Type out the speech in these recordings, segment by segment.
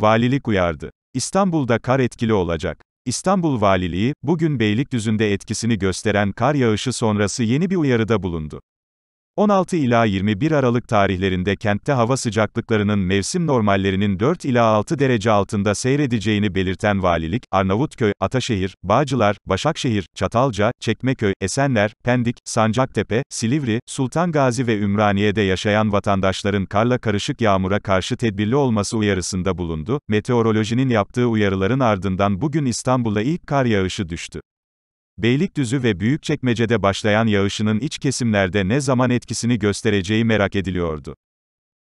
Valilik uyardı. İstanbul'da kar etkili olacak. İstanbul Valiliği, bugün Beylikdüzü'nde etkisini gösteren kar yağışı sonrası yeni bir uyarıda bulundu. 16 ila 21 Aralık tarihlerinde kentte hava sıcaklıklarının mevsim normallerinin 4 ila 6 derece altında seyredeceğini belirten valilik, Arnavutköy, Ataşehir, Bağcılar, Başakşehir, Çatalca, Çekmeköy, Esenler, Pendik, Sancaktepe, Silivri, Sultan Gazi ve Ümraniye'de yaşayan vatandaşların karla karışık yağmura karşı tedbirli olması uyarısında bulundu. Meteorolojinin yaptığı uyarıların ardından bugün İstanbul'a ilk kar yağışı düştü. Beylikdüzü ve Büyükçekmece'de başlayan yağışının iç kesimlerde ne zaman etkisini göstereceği merak ediliyordu.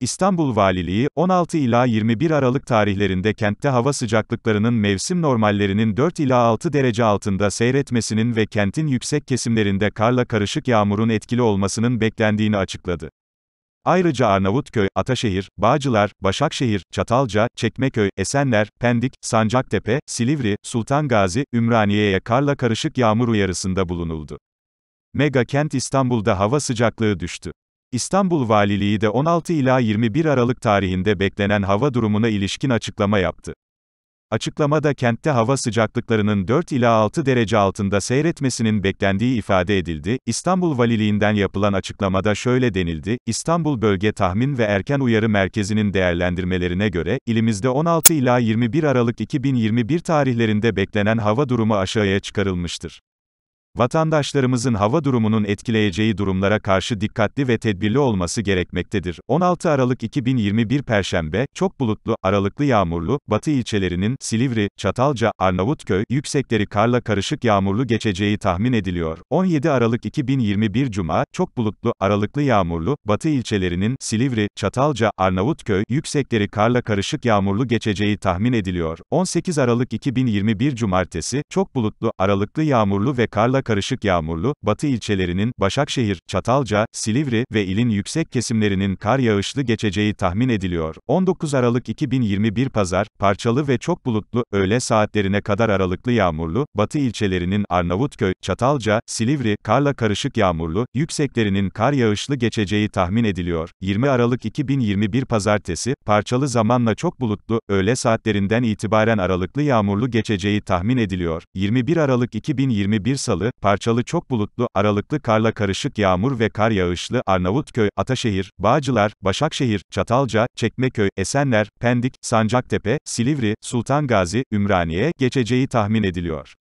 İstanbul Valiliği, 16 ila 21 Aralık tarihlerinde kentte hava sıcaklıklarının mevsim normallerinin 4 ila 6 derece altında seyretmesinin ve kentin yüksek kesimlerinde karla karışık yağmurun etkili olmasının beklendiğini açıkladı. Ayrıca Arnavutköy, Ataşehir, Bağcılar, Başakşehir, Çatalca, Çekmeköy, Esenler, Pendik, Sancaktepe, Silivri, Sultan Gazi, Ümraniye'ye karla karışık yağmur uyarısında bulunuldu. Mega kent İstanbul'da hava sıcaklığı düştü. İstanbul Valiliği de 16 ila 21 Aralık tarihinde beklenen hava durumuna ilişkin açıklama yaptı. Açıklamada kentte hava sıcaklıklarının 4 ila 6 derece altında seyretmesinin beklendiği ifade edildi. İstanbul Valiliğinden yapılan açıklamada şöyle denildi. İstanbul Bölge Tahmin ve Erken Uyarı Merkezi'nin değerlendirmelerine göre ilimizde 16 ila 21 Aralık 2021 tarihlerinde beklenen hava durumu aşağıya çıkarılmıştır. Vatandaşlarımızın hava durumunun etkileyeceği durumlara karşı dikkatli ve tedbirli olması gerekmektedir. 16 Aralık 2021 Perşembe, çok bulutlu, aralıklı yağmurlu, batı ilçelerinin, Silivri, Çatalca, Arnavutköy, yüksekleri karla karışık yağmurlu geçeceği tahmin ediliyor. 17 Aralık 2021 Cuma, çok bulutlu, aralıklı yağmurlu, batı ilçelerinin, Silivri, Çatalca, Arnavutköy, yüksekleri karla karışık yağmurlu geçeceği tahmin ediliyor. 18 Aralık 2021 Cumartesi, çok bulutlu, aralıklı yağmurlu ve karla karışık yağmurlu, batı ilçelerinin, Başakşehir, Çatalca, Silivri ve ilin yüksek kesimlerinin kar yağışlı geçeceği tahmin ediliyor. 19 Aralık 2021 Pazar, parçalı ve çok bulutlu, öğle saatlerine kadar aralıklı yağmurlu, batı ilçelerinin Arnavutköy, Çatalca, Silivri, karla karışık yağmurlu, yükseklerinin kar yağışlı geçeceği tahmin ediliyor. 20 Aralık 2021 Pazartesi, parçalı zamanla çok bulutlu, öğle saatlerinden itibaren aralıklı yağmurlu geçeceği tahmin ediliyor. 21 Aralık 2021 Salı, parçalı çok bulutlu, aralıklı karla karışık yağmur ve kar yağışlı Arnavutköy, Ataşehir, Bağcılar, Başakşehir, Çatalca, Çekmeköy, Esenler, Pendik, Sancaktepe, Silivri, Sultan Gazi, Ümraniye geçeceği tahmin ediliyor.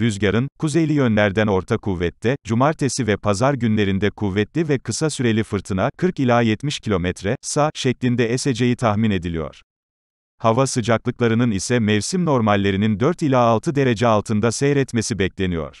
Rüzgarın, kuzeyli yönlerden orta kuvvette, cumartesi ve pazar günlerinde kuvvetli ve kısa süreli fırtına, 40 ila 70 km, sa, şeklinde eseceği tahmin ediliyor. Hava sıcaklıklarının ise mevsim normallerinin 4 ila 6 derece altında seyretmesi bekleniyor.